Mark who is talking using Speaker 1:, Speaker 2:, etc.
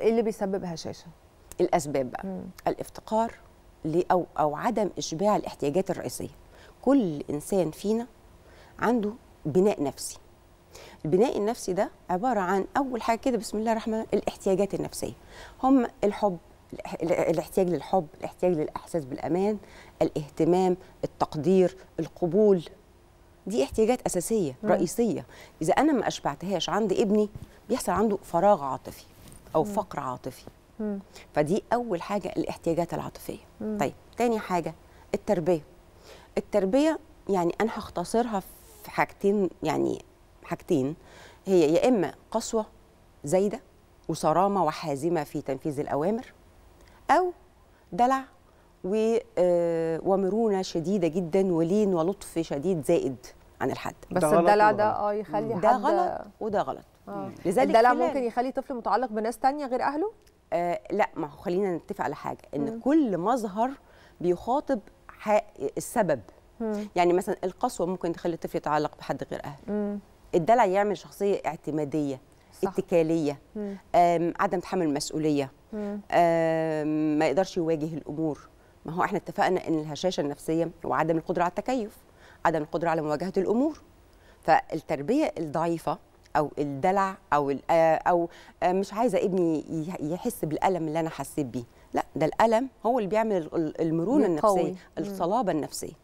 Speaker 1: ايه اللي بيسبب هشاشه الاسباب بقى مم. الافتقار او او عدم اشباع الاحتياجات الرئيسيه كل انسان فينا عنده بناء نفسي البناء النفسي ده عباره عن اول حاجه كده بسم الله الرحمن الاحتياجات النفسيه هم الحب الاحتياج للحب الاحتياج للاحساس بالامان الاهتمام التقدير القبول دي احتياجات اساسيه مم. رئيسيه اذا انا ما اشبعتهاش عند ابني بيحصل عنده فراغ عاطفي او فقر عاطفي فدي اول حاجه الاحتياجات العاطفيه طيب تاني حاجه التربيه التربيه يعني انا هختصرها في حاجتين يعني حاجتين هي يا اما قسوه زايده وصرامه وحازمه في تنفيذ الاوامر او دلع و آه، ومرونه شديده جدا ولين ولطف شديد زائد عن الحد بس الدلع ده اه يخلي حد ده غلط وده غلط آه. لذلك ده ممكن يخلي طفل متعلق بناس تانية غير اهله آه لا ما هو خلينا نتفق على حاجه ان مم. كل مظهر بيخاطب السبب مم. يعني مثلا القسوه ممكن تخلي الطفل يتعلق بحد غير اهله مم. الدلع يعمل شخصيه اعتماديه صح. اتكاليه عدم تحمل المسؤوليه ما يقدرش يواجه الامور ما هو احنا اتفقنا ان الهشاشه النفسيه وعدم القدره على التكيف عدم القدره على مواجهه الامور فالتربيه الضعيفه او الدلع او آه، او آه، مش عايزه ابني يحس بالالم اللي انا حسيت بيه لا ده الالم هو اللي بيعمل المرونه النفسيه الصلابه النفسيه